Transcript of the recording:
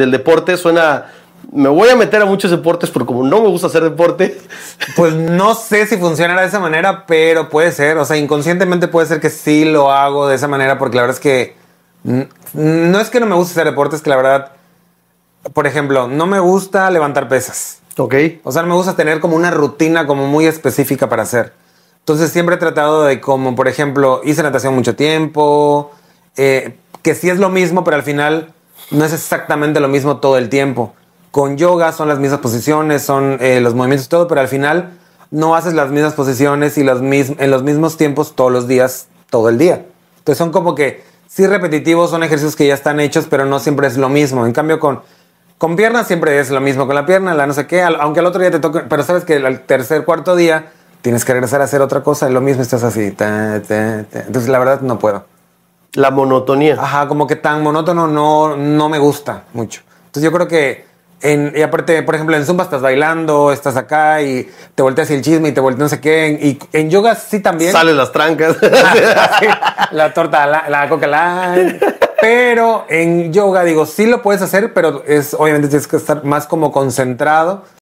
del deporte suena me voy a meter a muchos deportes porque como no me gusta hacer deporte. Pues no sé si funcionará de esa manera, pero puede ser. O sea, inconscientemente puede ser que sí lo hago de esa manera porque la verdad es que no es que no me guste hacer deportes, que la verdad, por ejemplo, no me gusta levantar pesas. Ok. O sea, me gusta tener como una rutina como muy específica para hacer. Entonces siempre he tratado de como, por ejemplo, hice natación mucho tiempo, eh, que sí es lo mismo, pero al final no es exactamente lo mismo todo el tiempo. Con yoga son las mismas posiciones, son eh, los movimientos y todo, pero al final no haces las mismas posiciones y los en los mismos tiempos todos los días, todo el día. Entonces son como que sí repetitivos, son ejercicios que ya están hechos, pero no siempre es lo mismo. En cambio con, con piernas siempre es lo mismo, con la pierna, la no sé qué, aunque al otro día te toque, pero sabes que al tercer, cuarto día tienes que regresar a hacer otra cosa, y lo mismo estás así. Entonces la verdad no puedo. La monotonía. Ajá, como que tan monótono no, no me gusta mucho. Entonces yo creo que, en, y aparte, por ejemplo, en Zumba estás bailando, estás acá y te volteas el chisme y te volteas no sé qué. y en yoga sí también. Sales las trancas. Ah, la torta, la, coca cola Pero en yoga, digo, sí lo puedes hacer, pero es obviamente tienes que estar más como concentrado